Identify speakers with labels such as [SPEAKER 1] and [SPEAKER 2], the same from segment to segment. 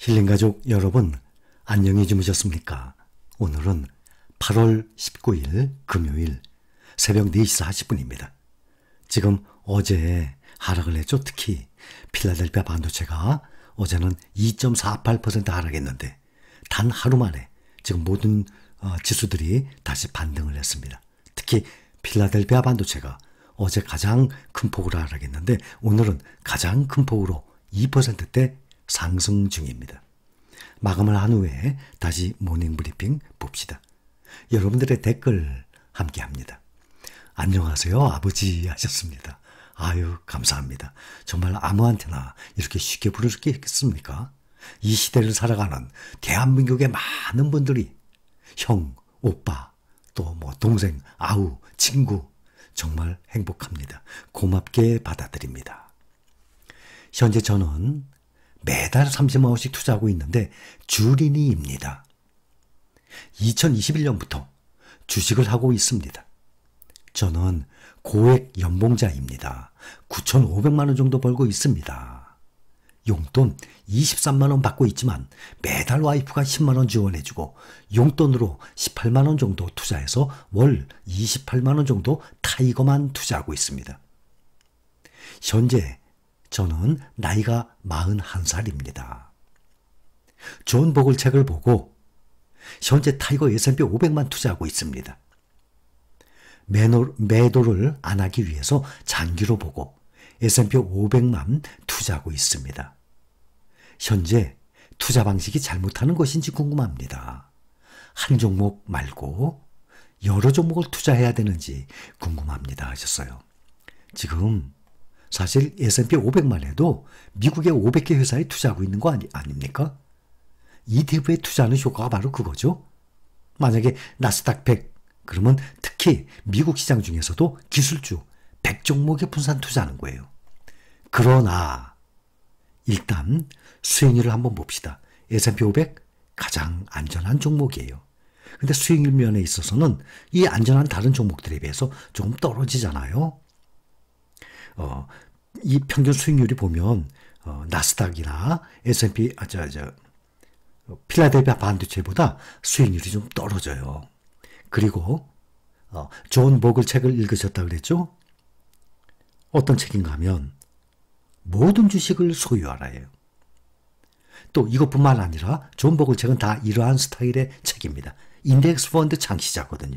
[SPEAKER 1] 힐링 가족 여러분, 안녕히 주무셨습니까? 오늘은 8월 19일 금요일 새벽 4시 40분입니다. 지금 어제 하락을 했죠. 특히 필라델피아 반도체가 어제는 2.48% 하락했는데 단 하루 만에 지금 모든 어, 지수들이 다시 반등을 했습니다. 특히 필라델피아 반도체가 어제 가장 큰 폭으로 하락했는데 오늘은 가장 큰 폭으로 2%대 상승 중입니다. 마감을 한 후에 다시 모닝 브리핑 봅시다. 여러분들의 댓글 함께 합니다. 안녕하세요, 아버지 하셨습니다. 아유, 감사합니다. 정말 아무한테나 이렇게 쉽게 부를 수 있겠습니까? 이 시대를 살아가는 대한민국의 많은 분들이 형, 오빠, 또 뭐 동생, 아우, 친구, 정말 행복합니다. 고맙게 받아들입니다. 현재 저는 매달 30만 원씩 투자하고 있는데 주린이입니다. 2021년부터 주식을 하고 있습니다. 저는 고액 연봉자입니다. 9,500만 원 정도 벌고 있습니다. 용돈 23만 원 받고 있지만 매달 와이프가 10만 원 지원해 주고 용돈으로 18만 원 정도 투자해서 월 28만 원 정도 타이거만 투자하고 있습니다. 현재 저는 나이가 41살입니다. 존 보글 책을 보고 현재 타이거 S&P 500만 투자하고 있습니다. 매노, 매도를 안 하기 위해서 장기로 보고 S&P 500만 투자하고 있습니다. 현재 투자 방식이 잘못하는 것인지 궁금합니다. 한 종목 말고 여러 종목을 투자해야 되는지 궁금합니다 하셨어요. 지금 사실 S&P 500만 해도 미국의 500개 회사에 투자하고 있는 거 아니, 아닙니까? ETF에 투자하는 효과가 바로 그거죠. 만약에 나스닥 100, 그러면 특히 미국 시장 중에서도 기술주 100종목에 분산 투자하는 거예요. 그러나 일단 수익률을 한번 봅시다. S&P 500 가장 안전한 종목이에요. 근데 수익률 면에 있어서는 이 안전한 다른 종목들에 비해서 조금 떨어지잖아요. 어, 이 평균 수익률이 보면 어, 나스닥이나 S&P 아저저 필라델피아 반도체보다 수익률이 좀 떨어져요. 그리고 어, 존 모글 책을 읽으셨다 그랬죠? 어떤 책인가 하면 모든 주식을 소유하라예요. 또 이것뿐만 아니라 존 보글 책은 다 이러한 스타일의 책입니다. 인덱스 펀드 창시자거든요.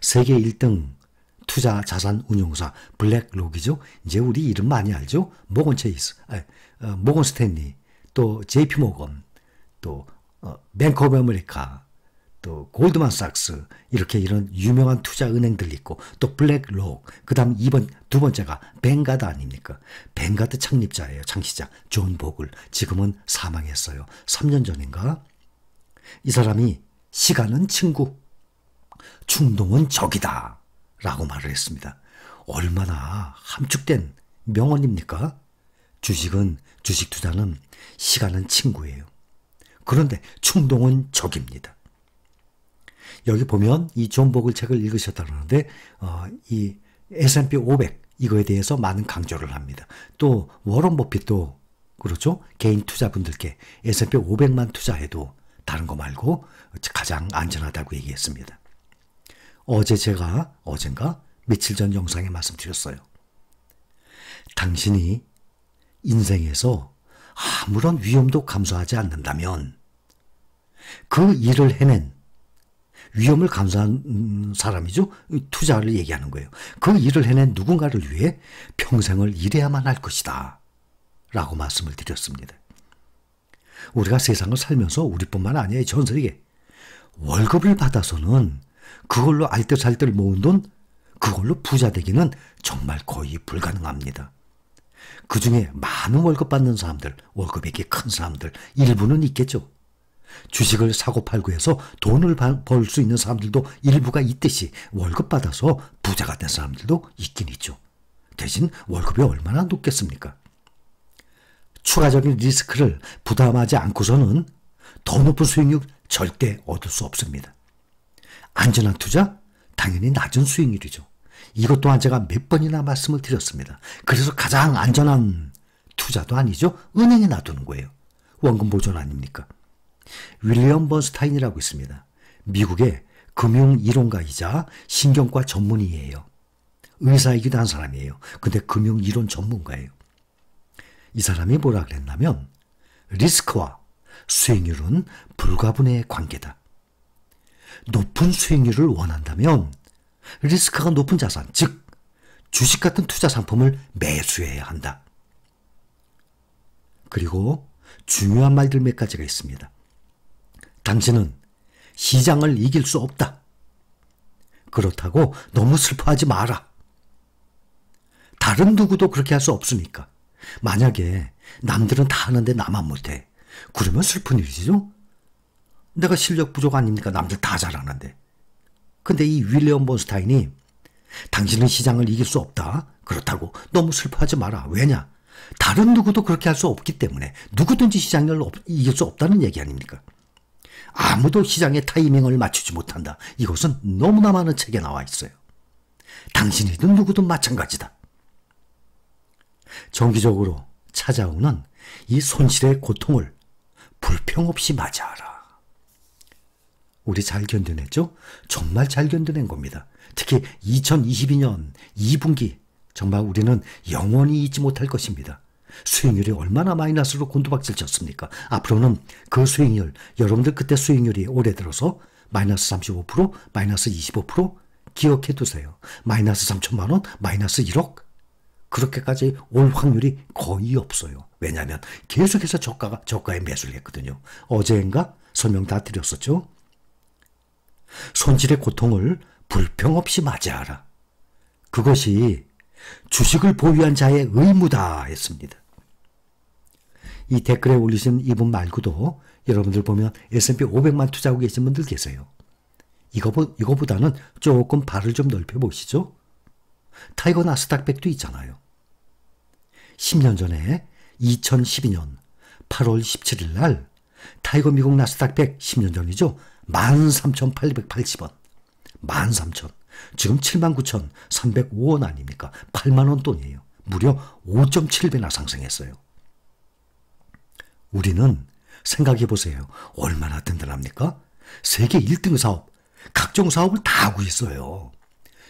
[SPEAKER 1] 세계 1등 투자 자산 운용사 블랙록이죠. 이제 우리 이름 많이 알죠. 모건 체이스, 아니, 어, 모건 스탠리, 또 JP 모건, 또 어, 뱅크 오브 아메리카, 또 골드만삭스 이렇게 이런 유명한 투자 은행들 있고 또 블랙록 그다음 2번 두 번째가 벵가드 아닙니까? 벵가드 창립자예요. 창시자 존 보글 지금은 사망했어요. 3년 전인가? 이 사람이 시간은 친구, 충동은 적이다. 라고 말을 했습니다. 얼마나 함축된 명언입니까? 주식은, 주식 투자는 시간은 친구예요. 그런데 충동은 적입니다. 여기 보면 이 존 보글 책을 읽으셨다는데 어, 이 S&P 500 이거에 대해서 많은 강조를 합니다. 또 워런 버핏도 그렇죠? 개인 투자분들께 S&P 500만 투자해도 다른 거 말고 가장 안전하다고 얘기했습니다. 어제 제가 어젠가 며칠 전 영상에 말씀드렸어요. 당신이 인생에서 아무런 위험도 감수하지 않는다면 그 일을 해낸 위험을 감수한 사람이죠. 투자를 얘기하는 거예요. 그 일을 해낸 누군가를 위해 평생을 일해야만 할 것이다. 라고 말씀을 드렸습니다. 우리가 세상을 살면서 우리뿐만 아니라전 세계 월급을 받아서는 그걸로 알뜰살뜰 모은 돈, 그걸로 부자 되기는 정말 거의 불가능합니다. 그 중에 많은 월급 받는 사람들, 월급액이 큰 사람들, 일부는 있겠죠. 주식을 사고 팔고 해서 돈을 벌 수 있는 사람들도 일부가 있듯이 월급 받아서 부자가 된 사람들도 있긴 있죠. 대신 월급이 얼마나 높겠습니까? 추가적인 리스크를 부담하지 않고서는 더 높은 수익률 절대 얻을 수 없습니다. 안전한 투자? 당연히 낮은 수익률이죠. 이것 또한 제가 몇 번이나 말씀을 드렸습니다. 그래서 가장 안전한 투자도 아니죠. 은행에 놔두는 거예요. 원금 보존 아닙니까? 윌리엄 번스타인이라고 있습니다. 미국의 금융 이론가이자 신경과 전문의예요. 의사이기도 한 사람이에요. 근데 금융 이론 전문가예요. 이 사람이 뭐라 그랬냐면 리스크와 수익률은 불가분의 관계다. 높은 수익률을 원한다면 리스크가 높은 자산, 즉 주식 같은 투자 상품을 매수해야 한다. 그리고 중요한 말들 몇 가지가 있습니다. 당신은 시장을 이길 수 없다. 그렇다고 너무 슬퍼하지 마라. 다른 누구도 그렇게 할 수 없으니까. 만약에 남들은 다 하는데 나만 못해. 그러면 슬픈 일이죠? 내가 실력 부족 아닙니까? 남들 다 잘하는데. 근데 이 윌리엄 본스타인이 당신은 시장을 이길 수 없다. 그렇다고 너무 슬퍼하지 마라. 왜냐? 다른 누구도 그렇게 할 수 없기 때문에 누구든지 시장을 없, 이길 수 없다는 얘기 아닙니까? 아무도 시장의 타이밍을 맞추지 못한다. 이것은 너무나 많은 책에 나와 있어요. 당신이든 누구든 마찬가지다. 정기적으로 찾아오는 이 손실의 고통을 불평 없이 맞이하라. 우리 잘 견뎌냈죠? 정말 잘 견뎌낸 겁니다. 특히 2022년 2분기 정말 우리는 영원히 잊지 못할 것입니다. 수익률이 얼마나 마이너스로 곤두박질 쳤습니까? 앞으로는 그 수익률, 여러분들 그때 수익률이 올해 들어서 마이너스 35%, 마이너스 25% 기억해 두세요. 마이너스 3천만 원, 마이너스 1억 그렇게까지 올 확률이 거의 없어요. 왜냐하면 계속해서 저가가 저가에 매수를 했거든요. 어제인가 설명 다 드렸었죠. 손질의 고통을 불평 없이 맞이하라. 그것이 주식을 보유한 자의 의무다 했습니다. 이 댓글에 올리신 이분 말고도 여러분들 보면 S&P 500만 투자하고 계신 분들 계세요. 이거, 이거보다는 조금 발을 좀 넓혀보시죠. 타이거 나스닥백도 있잖아요. 10년 전에 2012년 8월 17일 날 타이거 미국 나스닥 100 10년 전이죠. 13,880원. 13,000. 지금 79,305원 아닙니까? 8만 원 돈이에요. 무려 5.7배나 상승했어요. 우리는 생각해 보세요. 얼마나 든든합니까? 세계 1등 사업, 각종 사업을 다 하고 있어요.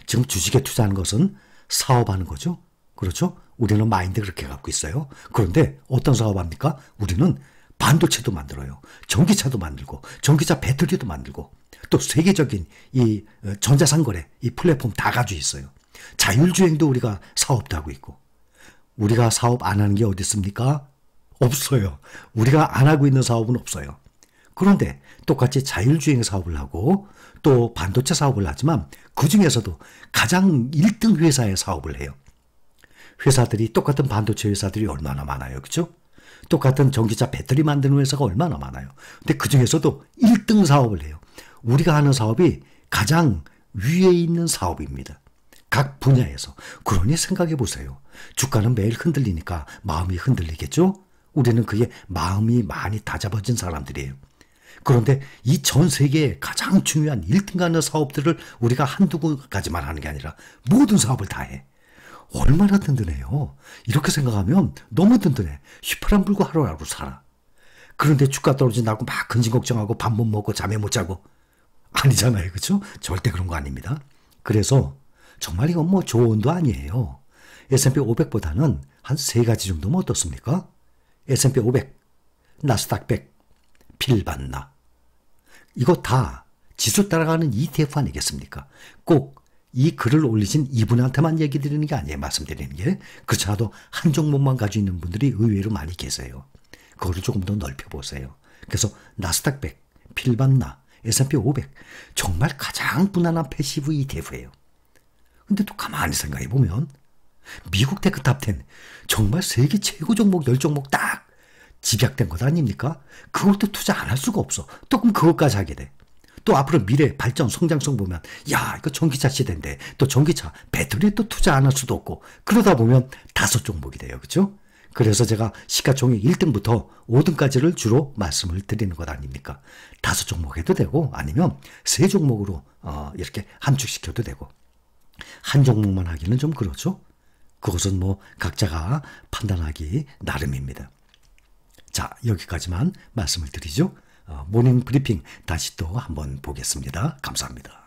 [SPEAKER 1] 지금 주식에 투자하는 것은 사업하는 거죠. 그렇죠? 우리는 마인드 그렇게 갖고 있어요. 그런데 어떤 사업합니까? 우리는 반도체도 만들어요. 전기차도 만들고 전기차 배터리도 만들고 또 세계적인 이 어, 전자상거래 이 플랫폼 다 가지고 있어요. 자율주행도 우리가 사업도 하고 있고 우리가 사업 안 하는 게 어디 있습니까? 없어요. 우리가 안 하고 있는 사업은 없어요. 그런데 똑같이 자율주행 사업을 하고 또 반도체 사업을 하지만 그 중에서도 가장 1등 회사의 사업을 해요. 회사들이 똑같은 반도체 회사들이 얼마나 많아요. 그렇죠? 똑같은 전기차 배터리 만드는 회사가 얼마나 많아요. 근데 그 중에서도 1등 사업을 해요. 우리가 하는 사업이 가장 위에 있는 사업입니다. 각 분야에서. 그러니 생각해 보세요. 주가는 매일 흔들리니까 마음이 흔들리겠죠? 우리는 그게 마음이 많이 다잡아진 사람들이에요. 그런데 이 전 세계에 가장 중요한 1등 가는 사업들을 우리가 한두 가지만 하는 게 아니라 모든 사업을 다 해. 얼마나 든든해요. 이렇게 생각하면 너무 든든해. 휘파람 불고 하루하루 살아. 그런데 주가 떨어진다고 막 근심 걱정하고 밥 못 먹고 잠에 못 자고 아니잖아요. 그렇죠? 절대 그런 거 아닙니다. 그래서 정말 이건 뭐 조언도 아니에요. S&P 500보다는 한3 가지 정도면 어떻습니까? S&P 500, 나스닥 100, 필반나. 이거 다 지수 따라가는 ETF 아니겠습니까? 꼭이 글을 올리신 이분한테만 얘기 드리는 게 아니에요. 말씀드리는 게. 그렇더라도 한 종목만 가지고 있는 분들이 의외로 많이 계세요. 그거를 조금 더 넓혀보세요. 그래서 나스닥 100, 필반나, S&P 500 정말 가장 무난한 패시브 ETF예요. 근데 또 가만히 생각해 보면 미국 테크 탑텐 정말 세계 최고 종목 10종목 딱 집약된 것 아닙니까? 그것도 투자 안 할 수가 없어. 또 그럼 그것까지 하게 돼. 또 앞으로 미래 발전 성장성 보면 야 이거 전기차 시대인데 또 전기차 배터리에 또 투자 안 할 수도 없고 그러다 보면 다섯 종목이 돼요. 그죠 그래서 제가 시가총액 1등부터 5등까지를 주로 말씀을 드리는 것 아닙니까? 다섯 종목 해도 되고 아니면 세 종목으로 어, 이렇게 함축시켜도 되고 한 종목만 하기는 좀 그렇죠. 그것은 뭐 각자가 판단하기 나름입니다. 자, 여기까지만 말씀을 드리죠. 어, 모닝 브리핑 다시 또 한번 보겠습니다. 감사합니다.